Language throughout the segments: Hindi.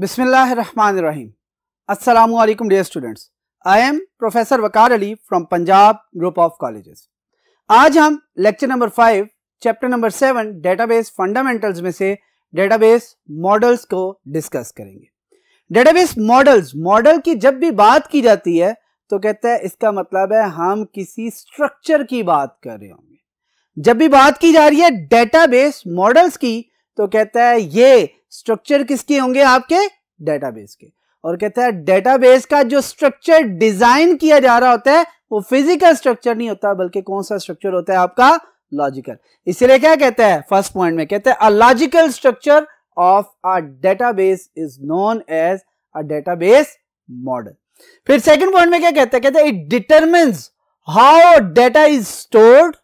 Bismillahirrahmanirrahim. Assalamu dear students I am professor Waqar Ali from Punjab group of colleges आज हम lecture number five chapter number seven database fundamentals में से डेटाबेस मॉडल्स को डिस्कस करेंगे डेटाबेस मॉडल्स मॉडल की जब भी बात की जाती है तो कहते हैं इसका मतलब है हम किसी स्ट्रक्चर की बात कर रहे होंगे जब भी बात की जा रही है डेटाबेस मॉडल्स की तो कहता है ये स्ट्रक्चर किसके होंगे आपके डेटाबेस के और कहता है डेटाबेस का जो स्ट्रक्चर डिजाइन किया जा रहा होता है वो फिजिकल स्ट्रक्चर नहीं होता बल्कि कौन सा स्ट्रक्चर होता है आपका लॉजिकल इसलिए क्या कहता है फर्स्ट पॉइंट में कहते हैं a logical structure of a database is known as a database model फिर सेकंड पॉइंट में क्या कहता है कहते हैं it determines how data is stored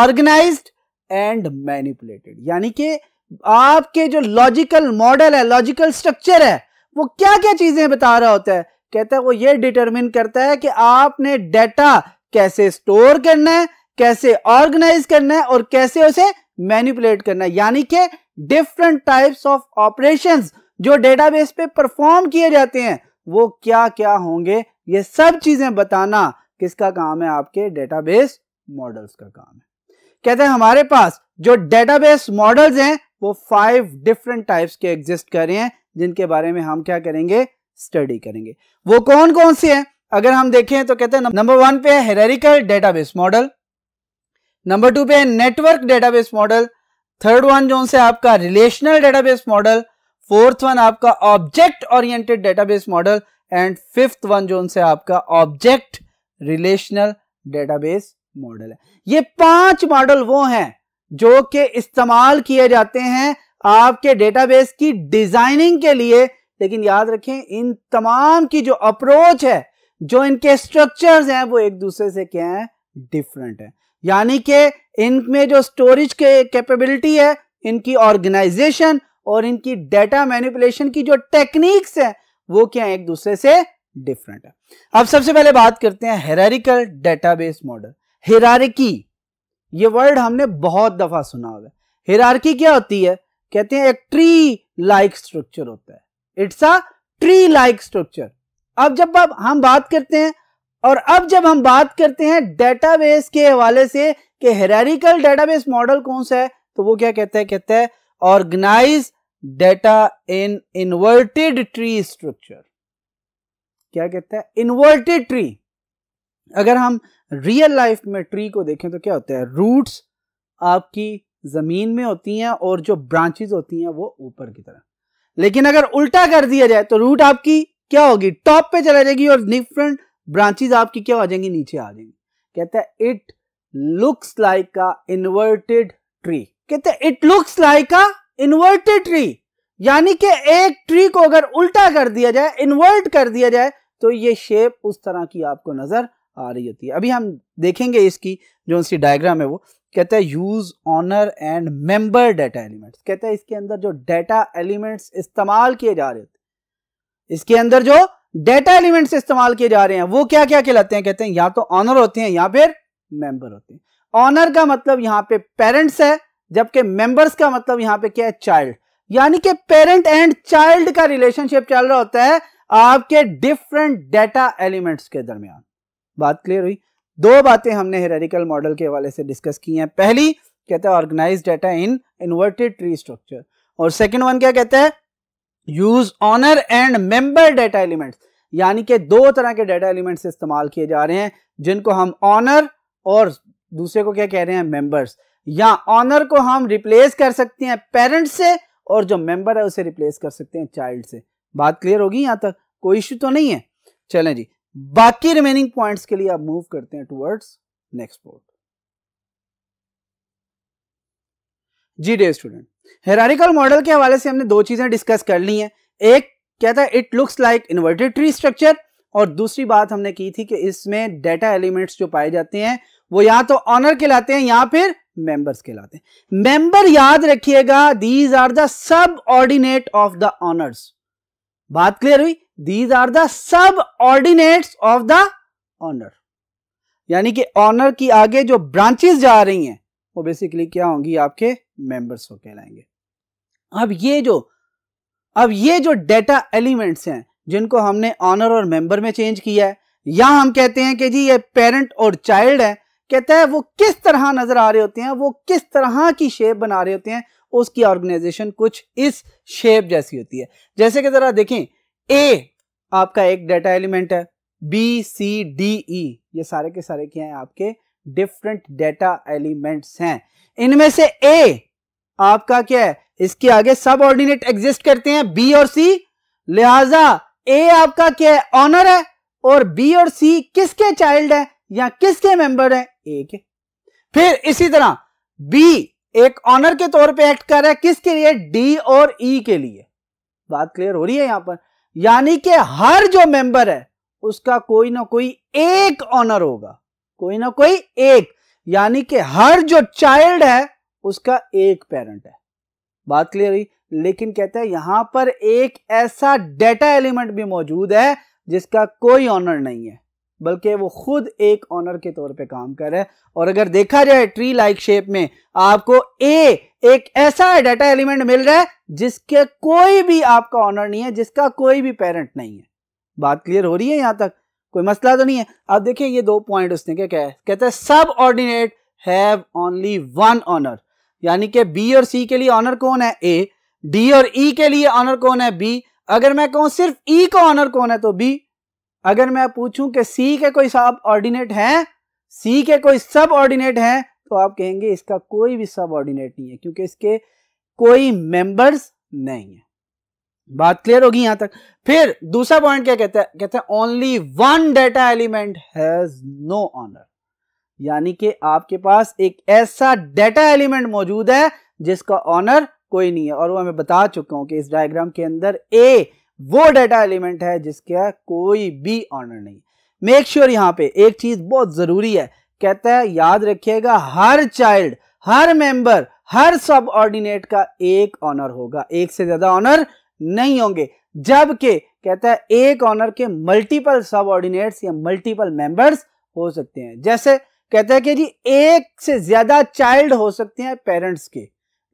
organised and manipulated यानी कि आपके जो लॉजिकल मॉडल है लॉजिकल स्ट्रक्चर है वो क्या क्या चीजें बता रहा होता है कहता है वो ये डिटरमिन करता है कि आपने डेटा कैसे स्टोर करना है कैसे ऑर्गेनाइज करना है और कैसे उसे मैनिपुलेट करना है यानी कि डिफरेंट टाइप्स ऑफ ऑपरेशंस जो डेटाबेस पे परफॉर्म किए जाते हैं वो क्या क्या होंगे ये सब चीजें बताना किसका काम है आपके डेटाबेस मॉडल्स का काम है कहते हैं हमारे पास जो डेटाबेस मॉडल्स हैं वो फाइव डिफरेंट टाइप्स के एग्जिस्ट कर रहे हैं जिनके बारे में हम क्या करेंगे स्टडी करेंगे वो कौन कौन से हैं अगर हम देखें तो कहते हैं नंबर वन पे है डेटाबेस मॉडल नंबर टू पे है network database model third one जो से आपका relational database model fourth one आपका object oriented database model and fifth one जो से आपका ऑब्जेक्ट रिलेशनल डेटाबेस मॉडल है ये पांच मॉडल वो हैं जो कि इस्तेमाल किए जाते हैं आपके डेटाबेस की डिजाइनिंग के लिए लेकिन याद रखें इन तमाम की जो अप्रोच है जो इनके स्ट्रक्चर्स हैं वो एक दूसरे से क्या है डिफरेंट है यानी कि इनमें जो स्टोरेज के कैपेबिलिटी है इनकी ऑर्गेनाइजेशन और इनकी डेटा मैनिपुलेशन की जो टेक्निक्स हैं वो क्या है एक दूसरे से डिफरेंट है अब सबसे पहले बात करते हैं हेरारिकल डेटाबेस मॉडल हेरारिकी ये वर्ड हमने बहुत दफा सुना होगा हिरार्की क्या होती है कहते हैं एक ट्री लाइक स्ट्रक्चर होता है it's a tree like structure अब जब हम बात करते हैं और अब जब हम बात करते हैं डेटाबेस के हवाले से कि हेरारिकल डेटाबेस मॉडल कौन सा है तो वो क्या कहता है कहता है organise data in inverted tree structure क्या कहता है इन्वर्टेड ट्री अगर हम रियल लाइफ में ट्री को देखें तो क्या होता है रूट्स आपकी ज़मीन में होती हैं और जो ब्रांचेज होती हैं वो ऊपर की तरफ लेकिन अगर उल्टा कर दिया जाए तो रूट आपकी क्या होगी टॉप पे चला जाएगी और डिफरेंट ब्रांचेज आपकी क्या हो जाएंगी नीचे आ जाएंगी कहते हैं it looks like a inverted tree कहते हैं it looks like a inverted tree यानी कि एक ट्री को अगर उल्टा कर दिया जाए इन्वर्ट कर दिया जाए तो ये शेप उस तरह की आपको नजर आ रही होती है अभी हम देखेंगे इसकी जो उनकी डायग्राम है वो कहता है use owner and member data elements कहता है इसके अंदर जो डेटा एलिमेंट्स इस्तेमाल किए जा रहे होते इसके अंदर जो डेटा एलिमेंट्स इस्तेमाल किए जा रहे हैं वो क्या क्या कहलाते हैं कहते हैं या तो ऑनर होते हैं या फिर मेंबर होते हैं ऑनर का मतलब यहाँ पे पेरेंट्स है जबकि मेंबर्स का मतलब यहाँ पे क्या है चाइल्ड यानी कि पेरेंट एंड चाइल्ड का रिलेशनशिप चल रहा होता है आपके डिफरेंट डेटा एलिमेंट्स के दरमियान बात क्लियर हुई दो बातें हमने हेरेडिकल मॉडल के हवाले से डिस्कस की हैं पहली कहता है organise data in inverted tree structure और सेकेंड वन क्या कहता है use owner and member data elements यानी कि दो तरह के डाटा एलिमेंट्स इस्तेमाल किए जा रहे हैं जिनको हम ऑनर और दूसरे को क्या कह रहे हैं मेंबर्स या ऑनर को हम रिप्लेस कर सकते हैं पेरेंट्स से और जो मेंबर है उसे रिप्लेस कर सकते हैं चाइल्ड से बात क्लियर होगी यहाँ तक कोई इश्यू तो नहीं है चलें जी बाकी रिमेनिंग पॉइंट्स के लिए आप मूव करते हैं टुवर्ड्स नेक्स्ट पोर्ट जी डे स्टूडेंट हेरारिकल मॉडल के हवाले से हमने दो चीजें डिस्कस कर ली हैं एक कहता है it looks like inverted tree structure और दूसरी बात हमने की थी कि इसमें डेटा एलिमेंट्स जो पाए जाते हैं वो या तो ऑनर के लाते हैं या फिर मेंबर्स के लाते हैं मेंबर याद रखिएगा these are the subordinate of the owners बात क्लियर हुई these are the subordinates of the owner यानी कि ऑनर की आगे जो ब्रांचेस जा रही हैं वो बेसिकली क्या होंगी आपके मेंबर्स को कहलाएंगे अब ये जो अब ये जो डेटा एलिमेंट्स हैं जिनको हमने ऑनर और मेंबर में चेंज किया है या हम कहते हैं कि जी ये पेरेंट और चाइल्ड है कहता है वो किस तरह नजर आ रहे होते हैं वो किस तरह की शेप बना रहे होते हैं उसकी ऑर्गेनाइजेशन कुछ इस शेप जैसी होती है जैसे कि जरा देखें ए आपका एक डेटा एलिमेंट है बी सी डी ई ये सारे के सारे क्या हैं आपके डिफरेंट डेटा एलिमेंट्स हैं इनमें से ए आपका क्या है इसके आगे सब ऑर्डिनेट एग्जिस्ट करते हैं बी और सी लिहाजा ए आपका क्या है ऑनर है और बी और सी किसके चाइल्ड है या किसके मेंबर है ए के फिर इसी तरह बी एक ऑनर के तौर पे एक्ट कर रहा है किसके लिए डी और ई e के लिए बात क्लियर हो रही है यहां पर यानी कि हर जो मेंबर है उसका कोई ना कोई एक ऑनर होगा कोई ना कोई एक यानी कि हर जो चाइल्ड है उसका एक पेरेंट है बात क्लियर हुई लेकिन कहते हैं यहां पर एक ऐसा डेटा एलिमेंट भी मौजूद है जिसका कोई ऑनर नहीं है बल्कि वो खुद एक ऑनर के तौर पे काम कर रहा है और अगर देखा जाए ट्री लाइक शेप में आपको ए एक ऐसा डाटा एलिमेंट मिल रहा है जिसके कोई भी आपका ऑनर नहीं है जिसका कोई भी पेरेंट नहीं है बात क्लियर हो रही है यहां तक कोई मसला तो नहीं है अब देखिए ये दो पॉइंट उसने क्या कहा है कहते हैं subordinate have only one owner यानी कि बी और सी के लिए ऑनर कौन है ए डी और ई e के लिए ऑनर कौन है बी अगर मैं कहूं सिर्फ ई e का ऑनर कौन है तो बी अगर मैं पूछूं कि सी के कोई सब ऑर्डिनेट हैं सी के कोई सब ऑर्डिनेट हैं तो आप कहेंगे इसका कोई भी सब ऑर्डिनेट नहीं है क्योंकि इसके कोई मेंबर्स नहीं है बात क्लियर होगी यहां तक फिर दूसरा पॉइंट क्या कहता है कहता है only one data element has no owner यानी कि आपके पास एक ऐसा डेटा एलिमेंट मौजूद है जिसका ऑनर कोई नहीं है और वो मैं बता चुका हूं कि इस डायग्राम के अंदर ए वो डेटा एलिमेंट है जिसका कोई भी ऑनर नहीं मेक श्योर sure यहां पे एक चीज बहुत जरूरी है कहता है याद रखिएगा हर चाइल्ड हर मेंबर हर सब ऑर्डिनेट का एक ऑनर होगा एक से ज्यादा ऑनर नहीं होंगे जबकि कहता है एक ऑनर के मल्टीपल सब ऑर्डिनेट्स या मल्टीपल मेंबर्स हो सकते हैं जैसे कहता है कि जी एक से ज्यादा चाइल्ड हो सकते हैं पेरेंट्स के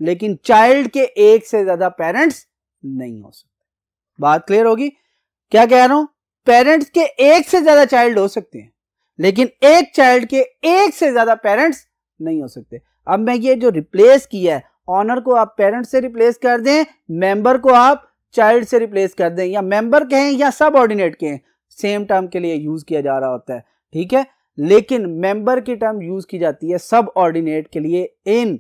लेकिन चाइल्ड के एक से ज्यादा पेरेंट्स नहीं हो सकते बात क्लियर होगी क्या कह रहा हूं पेरेंट्स के एक से ज्यादा चाइल्ड हो सकते हैं लेकिन एक चाइल्ड के एक से ज्यादा पेरेंट्स नहीं हो सकते अब मैं ये जो रिप्लेस किया है ऑनर को आप पेरेंट से रिप्लेस कर दें मेंबर को आप चाइल्ड से रिप्लेस कर दें या मेंबर कहें या सब ऑर्डिनेट कहें सेम टर्म के लिए यूज किया जा रहा होता है ठीक है लेकिन मेंबर की टर्म यूज की जाती है सब ऑर्डिनेट के लिए इन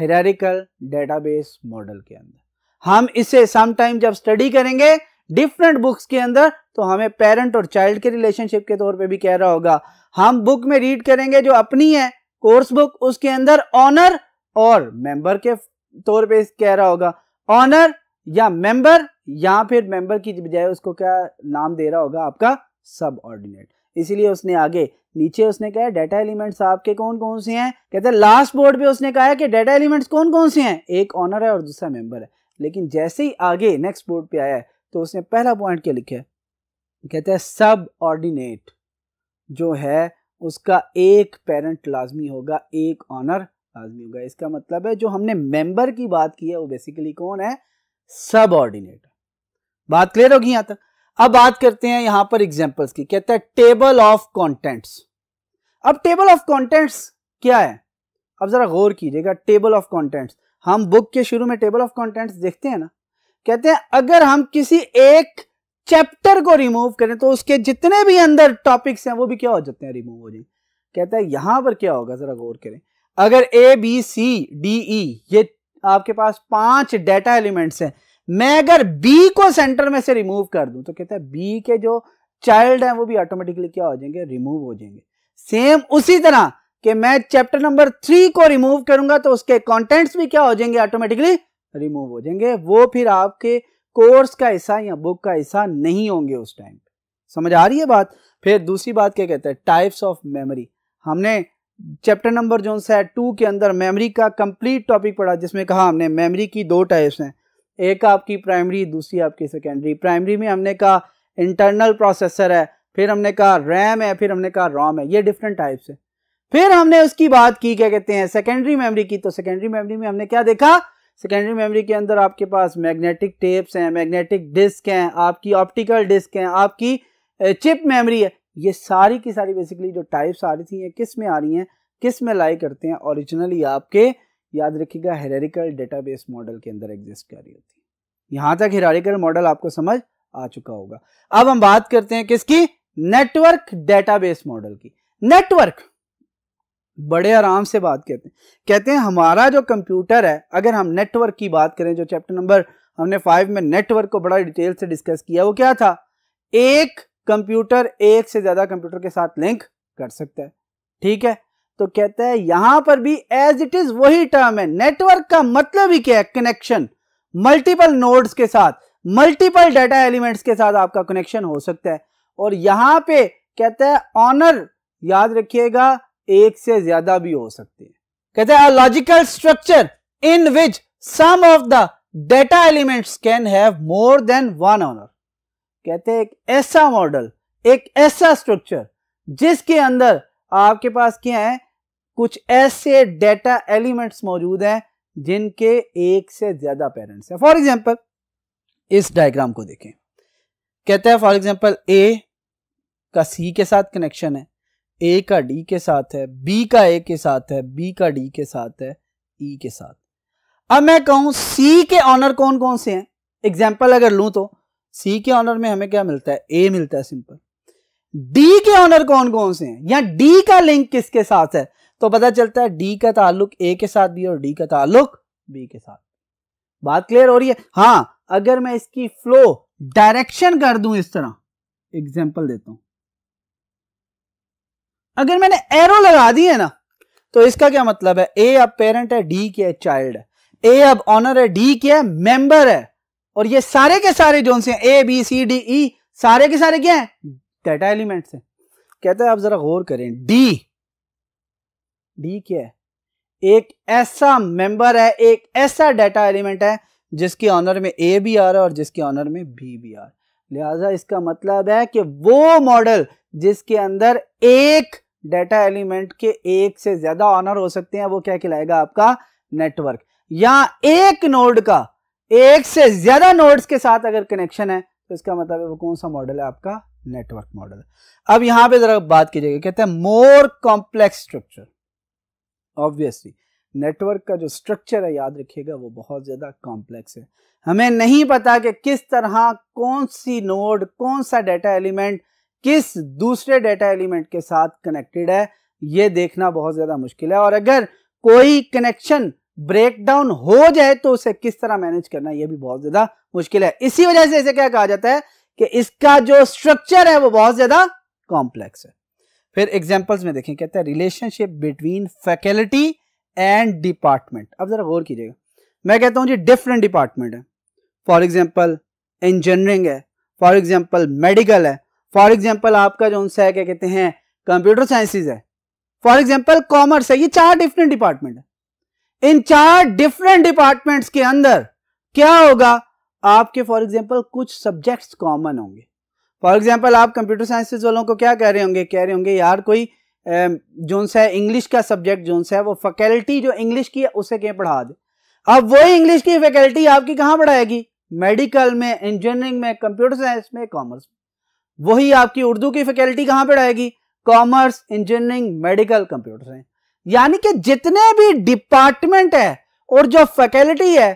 हेरारिकल डेटाबेस मॉडल के अंदर हम इसे समटाइम जब स्टडी करेंगे डिफरेंट बुक्स के अंदर तो हमें पेरेंट और चाइल्ड के रिलेशनशिप के तौर पे भी कह रहा होगा हम बुक में रीड करेंगे जो अपनी है कोर्स बुक उसके अंदर ऑनर और मेंबर के तौर पे कह रहा होगा ऑनर या मेंबर या फिर मेंबर की बजाय उसको क्या नाम दे रहा होगा आपका सब ऑर्डिनेट इसीलिए उसने आगे नीचे उसने कहा डेटा एलिमेंट्स आपके कौन कौन से हैं कहते हैं लास्ट बोर्ड पे उसने कहा कि डेटा एलिमेंट्स कौन कौन से हैं एक ऑनर है और दूसरा मेंबर है लेकिन जैसे ही आगे नेक्स्ट बोर्ड पे आया है तो उसने पहला पॉइंट क्या लिखा है कहते हैं सब ऑर्डिनेट जो है उसका एक पेरेंट लाजमी होगा एक ऑनर लाजमी होगा इसका मतलब है जो हमने मेंबर की बात की है वो बेसिकली कौन है सब ऑर्डिनेट बात क्लियर होगी यहां तक अब बात करते हैं यहां पर एग्जाम्पल्स की कहते हैं टेबल ऑफ कॉन्टेंट्स अब टेबल ऑफ कॉन्टेंट्स क्या है अब जरा गौर कीजिएगा टेबल ऑफ कॉन्टेंट्स हम बुक के शुरू में टेबल ऑफ कंटेंट्स देखते हैं ना कहते हैं अगर हम किसी एक चैप्टर को रिमूव करें तो उसके जितने भी अंदर टॉपिक्स हैं वो भी क्या हो जाते हैं रिमूव हो जाए कहता है यहां पर क्या होगा जरा गौर करें अगर A B C D E ये आपके पास पांच डेटा एलिमेंट्स हैं मैं अगर बी को सेंटर में से रिमूव कर दूं तो कहता है बी के जो चाइल्ड हैं वो भी ऑटोमेटिकली क्या हो जाएंगे रिमूव हो जाएंगे सेम उसी तरह कि मैं चैप्टर नंबर थ्री को रिमूव करूंगा तो उसके कंटेंट्स भी क्या हो जाएंगे ऑटोमेटिकली रिमूव हो जाएंगे वो फिर आपके कोर्स का हिस्सा या बुक का हिस्सा नहीं होंगे उस टाइम समझ आ रही है बात फिर दूसरी बात क्या कहते हैं टाइप्स ऑफ मेमोरी हमने चैप्टर नंबर जो है टू के अंदर मेमोरी का कंप्लीट टॉपिक पढ़ा जिसमें कहा हमने मेमोरी की दो टाइप्स हैं एक आपकी प्राइमरी दूसरी आपकी सेकेंडरी प्राइमरी में हमने कहा इंटरनल प्रोसेसर है फिर हमने कहा रैम है फिर हमने कहा रॉम है ये डिफरेंट टाइप्स है फिर हमने उसकी बात की क्या कहते हैं सेकेंडरी मेमोरी की तो सेकेंडरी मेमोरी में हमने क्या देखा सेकेंडरी मेमोरी के अंदर आपके पास मैग्नेटिक टेप्स हैं मैग्नेटिक डिस्क हैं आपकी ऑप्टिकल डिस्क हैं आपकी चिप मेमोरी है ये सारी की सारी बेसिकली जो टाइप्स आ रही थी किस में आ रही हैं किस में लाई करते हैं ओरिजिनली आपके याद रखिएगा हेरारिकल डेटाबेस मॉडल के अंदर एग्जिस्ट कर रही होती है यहाँ तक हेरारिकल मॉडल आपको समझ आ चुका होगा अब हम बात करते हैं किसकी नेटवर्क डेटाबेस मॉडल की नेटवर्क बड़े आराम से बात कहते हैं कहते हैं हमारा जो कंप्यूटर है अगर हम नेटवर्क की बात करें जो चैप्टर नंबर हमने फाइव में नेटवर्क को बड़ा डिटेल से डिस्कस किया वो क्या था एक कंप्यूटर एक से ज्यादा कंप्यूटर के साथ लिंक कर सकता है ठीक है तो कहते हैं यहां पर भी एज इट इज वही टर्म है नेटवर्क का मतलब ही क्या है कनेक्शन मल्टीपल नोड्स के साथ मल्टीपल डाटा एलिमेंट्स के साथ आपका कनेक्शन हो सकता है और यहां पे कहता है ऑनर याद रखिएगा एक से ज्यादा भी हो सकते हैं कहते हैं logical structure in which some of the data elements can have more than one owner कहते हैं एक ऐसा मॉडल एक ऐसा स्ट्रक्चर जिसके अंदर आपके पास क्या है कुछ ऐसे डेटा एलिमेंट्स मौजूद हैं जिनके एक से ज्यादा पेरेंट्स हैं फॉर एग्जांपल इस डायग्राम को देखें कहते हैं फॉर एग्जांपल ए का सी के साथ कनेक्शन है ए का डी के साथ है बी का ए के साथ है बी का डी के साथ है ई e के साथ अब मैं कहूं सी के ऑनर कौन कौन से हैं एग्जाम्पल अगर लू तो सी के ऑनर में हमें क्या मिलता है ए मिलता है सिंपल डी के ऑनर कौन कौन से हैं या डी का लिंक किसके साथ है तो पता चलता है डी का ताल्लुक ए के साथ भी और डी का ताल्लुक बी के साथ बात क्लियर हो रही है हाँ अगर मैं इसकी फ्लो डायरेक्शन कर दूं इस तरह एग्जाम्पल देता हूं अगर मैंने एरो लगा दी है ना तो इसका क्या मतलब है ए अब पेरेंट है डी क्या है चाइल्ड है ए अब ऑनर है डी क्या है मेंबर है और ये सारे के सारे जो से ए बी सी डी ई सारे के सारे क्या है डेटा एलिमेंट है कहते हैं आप जरा गौर करें डी डी क्या है एक ऐसा मेंबर है एक ऐसा डेटा एलिमेंट है जिसके ऑनर में ए भी आ रहा है और जिसके ऑनर में बी भी आ रहा है लिहाजा इसका मतलब है कि वो मॉडल जिसके अंदर एक डेटा एलिमेंट के एक से ज्यादा ऑनर हो सकते हैं वो क्या कहलाएगा आपका नेटवर्क या एक नोड का एक से ज्यादा नोड्स के साथ अगर कनेक्शन है तो इसका मतलब है वो कौन सा मॉडल है आपका नेटवर्क मॉडल अब यहां पे जरा बात की जाएगी कहते हैं more complex structure obviously network का जो स्ट्रक्चर है याद रखिएगा वो बहुत ज्यादा कॉम्प्लेक्स है हमें नहीं पता कि किस तरह कौन सी नोड कौन सा डेटा एलिमेंट किस दूसरे डेटा एलिमेंट के साथ कनेक्टेड है ये देखना बहुत ज्यादा मुश्किल है और अगर कोई कनेक्शन ब्रेकडाउन हो जाए तो उसे किस तरह मैनेज करना यह भी बहुत ज्यादा मुश्किल है इसी वजह से इसे क्या कहा जाता है कि इसका जो स्ट्रक्चर है वो बहुत ज्यादा कॉम्प्लेक्स है फिर एग्जाम्पल्स में देखें कहते हैं relationship between faculty and department अब जरा गौर कीजिएगा मैं कहता हूं जी डिफरेंट डिपार्टमेंट है फॉर एग्जाम्पल इंजीनियरिंग है फॉर एग्जाम्पल मेडिकल है फॉर एग्जाम्पल आपका जो है क्या कहते हैं कंप्यूटर साइंसिस है फॉर एग्जाम्पल कॉमर्स है ये चार डिफरेंट डिपार्टमेंट है इन चार डिफरेंट डिपार्टमेंट्स के अंदर क्या होगा आपके फॉर एग्जाम्पल कुछ सब्जेक्ट्स कॉमन होंगे फॉर एग्जाम्पल आप कंप्यूटर साइंसिस वालों को क्या कह रहे होंगे कह रहे होंगे यार कोई जो है इंग्लिश का सब्जेक्ट जो है वो फैकल्टी जो इंग्लिश की है उसे क्या पढ़ा दे अब वही इंग्लिश की फैकल्टी आपकी कहाँ पढ़ाएगी मेडिकल में इंजीनियरिंग में कंप्यूटर साइंस में कॉमर्स में वही आपकी उर्दू की फैकल्टी कहां पर रहेगी कॉमर्स इंजीनियरिंग मेडिकल कंप्यूटर है यानी कि जितने भी डिपार्टमेंट है और जो फैकल्टी है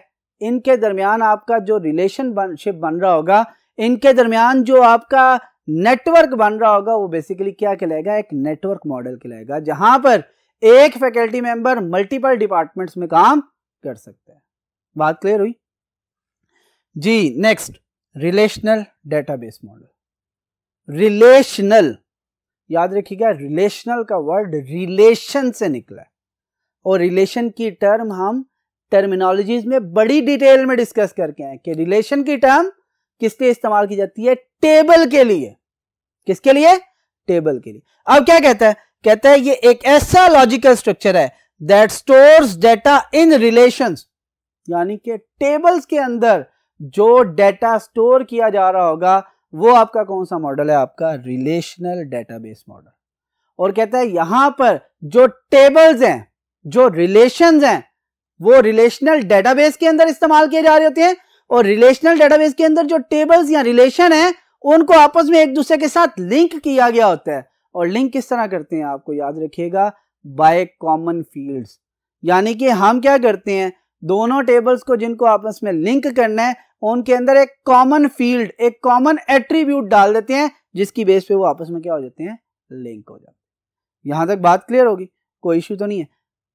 इनके दरमियान आपका जो रिलेशनशिप बन रहा होगा इनके दरमियान जो आपका नेटवर्क बन रहा होगा वो बेसिकली क्या कहलाएगा एक नेटवर्क मॉडल कहलाएगा जहां पर एक फैकल्टी मेंबर मल्टीपल डिपार्टमेंट्स में काम कर सकता है बात क्लियर हुई जी next relational database model relational याद रखिएगा रिलेशनल का वर्ड रिलेशन से निकला और रिलेशन की टर्म हम टर्मिनोलॉजीज में बड़ी डिटेल में डिस्कस करके हैं कि रिलेशन की टर्म किसके इस्तेमाल की जाती है टेबल के लिए किसके लिए टेबल के लिए अब क्या कहता है कहता है ये एक ऐसा लॉजिकल स्ट्रक्चर है that stores data in relation यानी कि टेबल्स के अंदर जो डेटा स्टोर किया जा रहा होगा वो आपका कौन सा मॉडल है आपका रिलेशनल डेटाबेस मॉडल और कहता है यहां पर जो टेबल्स हैं जो रिलेशन हैं वो रिलेशनल डेटाबेस के अंदर इस्तेमाल किए जा रहे होते हैं और रिलेशनल डेटाबेस के अंदर जो टेबल्स या रिलेशन है उनको आपस में एक दूसरे के साथ लिंक किया गया होता है और लिंक किस तरह करते हैं आपको याद रखिएगा बाय कॉमन फील्ड्स यानी कि हम क्या करते हैं दोनों टेबल्स को जिनको आपस में लिंक करना है उनके अंदर एक कॉमन फील्ड एक कॉमन एट्रीब्यूट डाल देते हैं जिसकी बेस पे वो आपस में क्या हो जाते हैं लिंक हो जाते हैं यहां तक बात क्लियर होगी कोई इश्यू तो नहीं है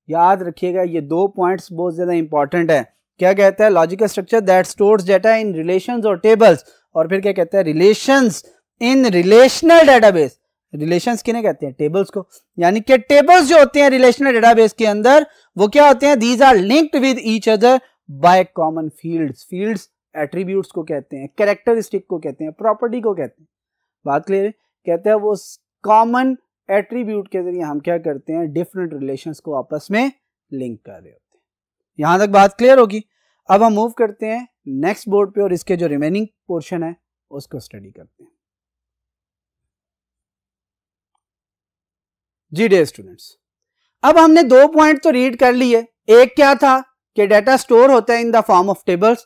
याद रखिएगा ये दो पॉइंट्स बहुत ज्यादा इंपॉर्टेंट है क्या कहता है logical structure that stores data in relations और टेबल्स और फिर क्या कहता है relations in relational database relations किन्हें कहते हैं टेबल्स को यानी कि टेबल्स जो होते हैं रिलेशनल डेटाबेस के अंदर वो क्या होते हैं these are linked with each other by common fields fields attributes को कहते हैं कैरेक्टरिस्टिक को कहते हैं प्रॉपर्टी को कहते हैं बात क्लियर कहते हैं वो कॉमन एट्रीब्यूट के जरिए हम क्या करते हैं डिफरेंट रिलेशन को आपस में लिंक कर रहे होते हैं यहां तक बात क्लियर होगी अब हम मूव करते हैं नेक्स्ट बोर्ड पे और इसके जो रिमेनिंग पोर्शन है उसको स्टडी करते हैं जी डे स्टूडेंट्स अब हमने दो पॉइंट तो रीड कर लिए एक क्या था कि डाटा स्टोर होता है in the form of tables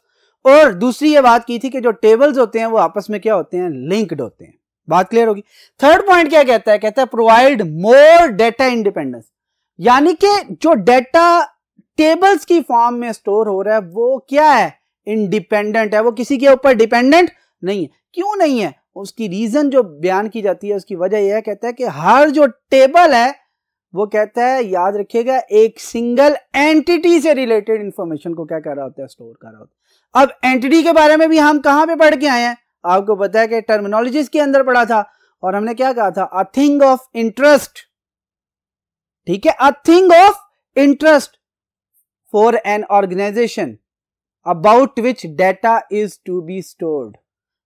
और दूसरी ये बात की थी कि जो टेबल्स होते हैं वो आपस में क्या होते हैं लिंक्ड होते हैं बात क्लियर होगी थर्ड पॉइंट क्या कहता है कहता है प्रोवाइड मोर डेटा इंडिपेंडेंस यानी कि जो डेटा टेबल्स की फॉर्म में स्टोर हो रहा है वो क्या है इंडिपेंडेंट है वो किसी के ऊपर डिपेंडेंट नहीं है क्यों नहीं है उसकी रीज़न जो बयान की जाती है उसकी वजह यह कहता है कि हर जो टेबल है वो कहता है याद रखिएगा एक सिंगल एंटिटी से रिलेटेड इंफॉर्मेशन को क्या कर रहा होता है स्टोर कर रहा होता है अब एंटिटी के बारे में भी हम कहां पे पढ़ के आए हैं आपको पता है कि टर्मिनोलॉजीज के अंदर पढ़ा था और हमने क्या कहा था अ थिंग ऑफ इंटरेस्ट ठीक है a thing of interest for an organization about which data is to be stored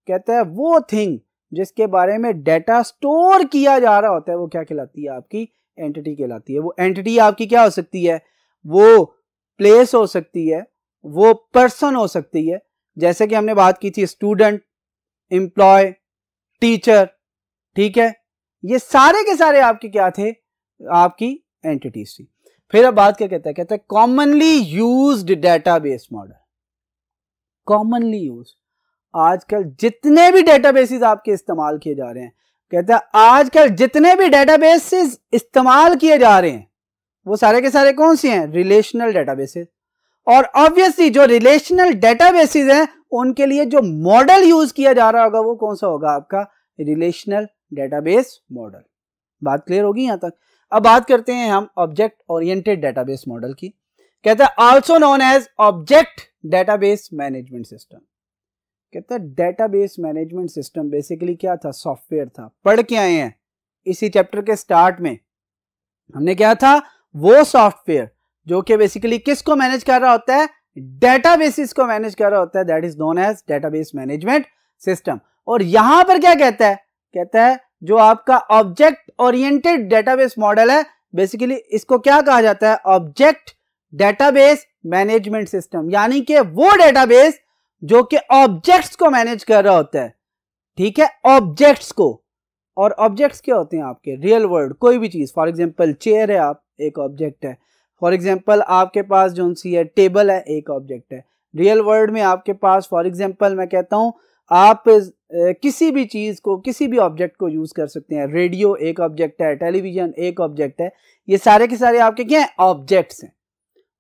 कहता है वो थिंग जिसके बारे में डेटा स्टोर किया जा रहा होता है वो क्या कहलाती है आपकी एंटिटी कहलाती है वो एंटिटी आपकी क्या हो सकती है वो प्लेस हो सकती है वो पर्सन हो सकती है जैसे कि हमने बात की थी स्टूडेंट एम्प्लॉय टीचर ठीक है ये सारे के सारे आपके क्या थे आपकी एंटिटीज थी फिर अब बात क्या कहता है कहता है commonly use database model commonly use आजकल जितने भी डेटाबेसेस आपके इस्तेमाल किए जा रहे हैं कहते हैं आजकल जितने भी डेटाबेसेस इस्तेमाल किए जा रहे हैं वो सारे के सारे कौन से हैं रिलेशनल डेटाबेसेस और ऑब्वियसली जो रिलेशनल डेटाबेसेस हैं उनके लिए जो मॉडल यूज किया जा रहा होगा वो कौन सा होगा आपका रिलेशनल डेटाबेस मॉडल बात क्लियर होगी यहां तक अब बात करते हैं हम ऑब्जेक्ट ओरिएंटेड डेटाबेस मॉडल की कहते हैं also known as object database management system कहता है डेटाबेस मैनेजमेंट सिस्टम बेसिकली क्या था सॉफ्टवेयर था पढ़ के आए हैं इसी चैप्टर के स्टार्ट में हमने क्या था वो सॉफ्टवेयर जो कि बेसिकली किसको मैनेज कर रहा होता है डेटाबेसिस को मैनेज कर रहा होता है that is known as database management system और यहां पर क्या कहता है कहता है जो आपका ऑब्जेक्ट ओरिएंटेड डेटाबेस मॉडल है बेसिकली इसको क्या कहा जाता है ऑब्जेक्ट डेटाबेस मैनेजमेंट सिस्टम यानी कि वो डेटाबेस जो कि ऑब्जेक्ट्स को मैनेज कर रहा होता है ठीक है ऑब्जेक्ट्स को और ऑब्जेक्ट्स क्या होते हैं आपके रियल वर्ल्ड कोई भी चीज़ फॉर एग्जाम्पल चेयर है आप एक ऑब्जेक्ट है फॉर एग्जाम्पल आपके पास जो सी है टेबल है एक ऑब्जेक्ट है रियल वर्ल्ड में आपके पास फॉर एग्जाम्पल मैं कहता हूँ आप किसी भी चीज़ को किसी भी ऑब्जेक्ट को यूज़ कर सकते हैं रेडियो एक ऑब्जेक्ट है टेलीविज़न एक ऑब्जेक्ट है ये सारे के सारे आपके क्या है ऑब्जेक्ट्स हैं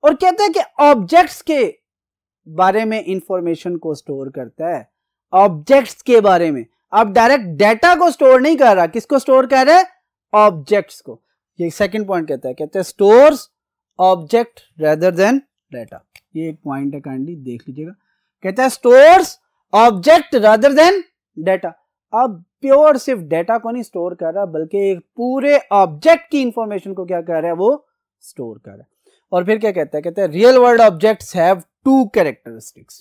और कहते हैं कि ऑब्जेक्ट्स के बारे में इंफॉर्मेशन को स्टोर करता है ऑब्जेक्ट्स के बारे में अब डायरेक्ट डेटा को स्टोर नहीं कर रहा किसको स्टोर कर रहा है ऑब्जेक्ट्स को ये सेकंड पॉइंट कहता है कहते हैं store object rather than data ये एक पॉइंट है काइंडली देख लीजिएगा कहता है store object rather than data अब प्योर सिर्फ डेटा को नहीं स्टोर कर रहा बल्कि एक पूरे ऑब्जेक्ट की इंफॉर्मेशन को क्या कर रहा है वो स्टोर कर रहा है और फिर क्या कहता है कहता है real world objects have two characteristics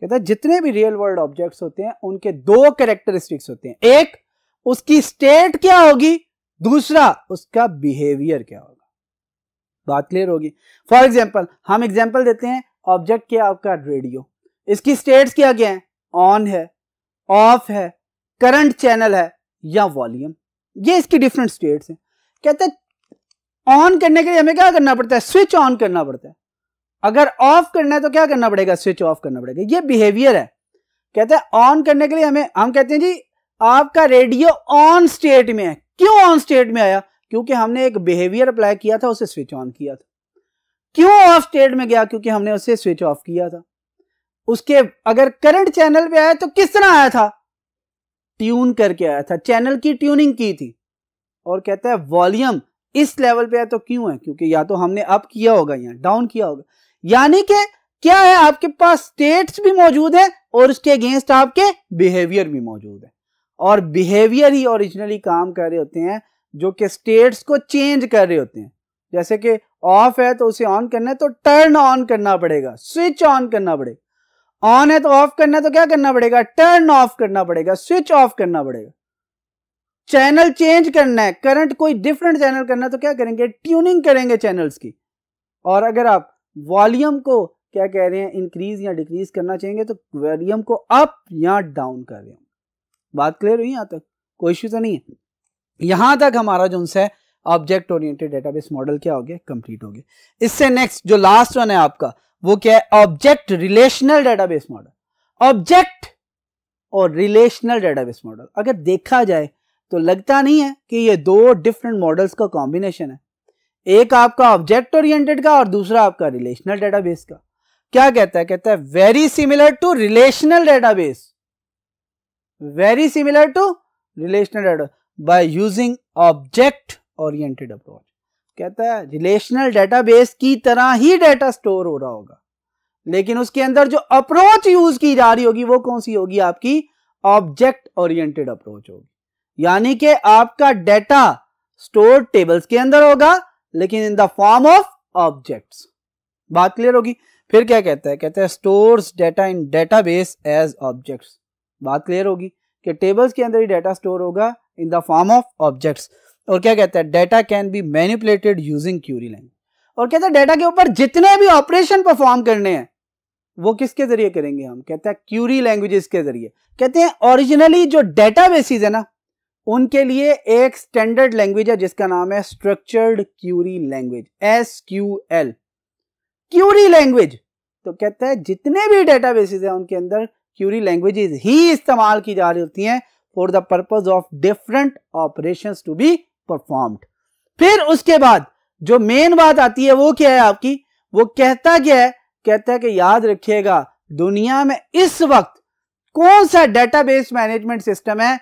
कहता है जितने भी रियल वर्ल्ड ऑब्जेक्ट्स होते हैं उनके दो कैरेक्टरिस्टिक्स होते हैं एक उसकी स्टेट क्या होगी दूसरा उसका बिहेवियर क्या होगा बात क्लियर होगी फॉर एग्जाम्पल हम एग्जाम्पल देते हैं ऑब्जेक्ट क्या आपका रेडियो इसकी स्टेट्स क्या क्या है ऑन है ऑफ है करंट चैनल है या वॉल्यूम ये इसकी डिफरेंट स्टेट्स हैं कहते हैं ऑन करने के लिए हमें क्या करना पड़ता है स्विच ऑन करना पड़ता है अगर ऑफ करना है तो क्या करना पड़ेगा स्विच ऑफ करना पड़ेगा ये बिहेवियर है कहते हैं ऑन करने के लिए हमें हम कहते हैं जी आपका रेडियो ऑन स्टेट में है क्यों ऑन स्टेट में आया क्योंकि हमने एक बिहेवियर अप्लाई किया था उसे स्विच ऑन किया था क्यों ऑफ स्टेट में गया क्योंकि हमने उसे स्विच ऑफ किया था उसके अगर करंट चैनल पे आया तो किस तरह आया था ट्यून करके आया था चैनल की ट्यूनिंग की थी और कहता है वॉल्यूम इस लेवल पे है तो क्यों है क्योंकि या तो हमने अप किया होगा या डाउन किया होगा यानी कि क्या है आपके पास स्टेट्स भी मौजूद है और उसके अगेंस्ट आपके बिहेवियर भी मौजूद है और बिहेवियर ही ओरिजिनली काम कर रहे होते हैं जो कि स्टेट्स को चेंज कर रहे होते हैं जैसे कि ऑफ है तो उसे ऑन करना है तो टर्न ऑन करना पड़ेगा स्विच ऑन करना पड़ेगा ऑन है तो ऑफ करना है तो क्या करना पड़ेगा टर्न ऑफ करना पड़ेगा स्विच ऑफ करना पड़ेगा चैनल चेंज करना है करंट कोई डिफरेंट चैनल करना है तो क्या करेंगे ट्यूनिंग करेंगे चैनल्स की और अगर आप वॉल्यूम को क्या कह रहे हैं इंक्रीज या डिक्रीज करना चाहेंगे तो वॉल्यूम को अप या डाउन कर रहे हैं बात क्लियर हुई यहाँ तक कोई इश्यू तो नहीं है यहां तक हमारा जो है ऑब्जेक्ट ओरिएंटेड डेटाबेस मॉडल क्या हो गया कंप्लीट हो गया इससे नेक्स्ट जो लास्ट वन है आपका वो क्या है object relational database model object और रिलेशनल डेटाबेस मॉडल अगर देखा जाए तो लगता नहीं है कि ये दो डिफरेंट मॉडल्स का कॉम्बिनेशन है एक आपका ऑब्जेक्ट ओरिएंटेड का और दूसरा आपका रिलेशनल डेटाबेस का क्या कहता है कहता है very similar to relational database very similar to relational data by using object oriented approach कहता है रिलेशनल डेटाबेस की तरह ही डेटा स्टोर हो रहा होगा लेकिन उसके अंदर जो अप्रोच यूज की जा रही होगी वो कौन सी होगी आपकी ऑब्जेक्ट ओरिएंटेड अप्रोच होगी यानी कि आपका डेटा स्टोर टेबल्स के अंदर होगा लेकिन in the form of object बात क्लियर होगी फिर क्या कहता है कहता है store data in base as object बात क्लियर होगी कि टेबल्स के अंदर ही डेटा स्टोर होगा in the form of objects और क्या कहता है data can be manipulated using query language और कहता है डेटा के ऊपर जितने भी ऑपरेशन परफॉर्म करने हैं वो किसके जरिए करेंगे हम कहते हैं क्यूरी लैंग्वेजेस के जरिए कहते हैं ओरिजिनली जो डेटा बेसिस है ना उनके लिए एक स्टैंडर्ड लैंग्वेज है जिसका नाम है structured query language S Q L query language तो कहता है जितने भी डेटा बेसिस उनके अंदर क्यूरी लैंग्वेजेस ही इस्तेमाल की जा रही होती हैं for the purpose of different operation to be performed फिर उसके बाद जो मेन बात आती है वो क्या है आपकी वो कहता क्या है कहता है कि याद रखिएगा दुनिया में इस वक्त कौन सा डेटाबेस मैनेजमेंट सिस्टम है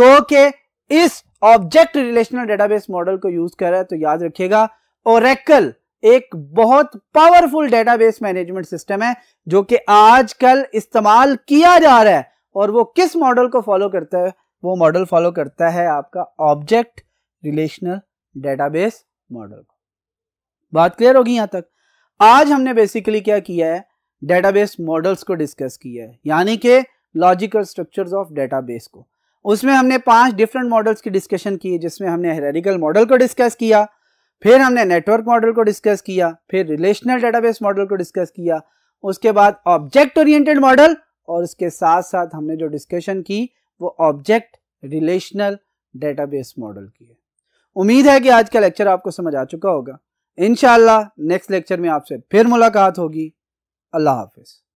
जो कि इस ऑब्जेक्ट रिलेशनल डेटाबेस मॉडल को यूज कर रहा है तो याद रखिएगा ओरेकल एक बहुत पावरफुल डेटाबेस मैनेजमेंट सिस्टम है जो कि आजकल इस्तेमाल किया जा रहा है और वो किस मॉडल को फॉलो करता है वो मॉडल फॉलो करता है आपका ऑब्जेक्ट रिलेशनल डेटाबेस मॉडल को बात क्लियर होगी यहां तक आज हमने बेसिकली क्या किया है डेटाबेस मॉडल्स को डिस्कस किया है यानी कि लॉजिकल स्ट्रक्चर्स ऑफ डेटाबेस को उसमें हमने पांच डिफरेंट मॉडल्स की डिस्कशन की जिसमें हमने हेरेरिकल मॉडल को डिस्कस किया फिर हमने नेटवर्क मॉडल को डिस्कस किया फिर रिलेशनल डेटाबेस मॉडल को डिस्कस किया उसके बाद ऑब्जेक्ट ओरिएंटेड मॉडल और उसके साथ साथ हमने जो डिस्कशन की वो ऑब्जेक्ट रिलेशनल डेटाबेस मॉडल की है उम्मीद है कि आज का लेक्चर आपको समझ आ चुका होगा इन नेक्स्ट लेक्चर में आपसे फिर मुलाकात होगी अल्लाह हाफिज़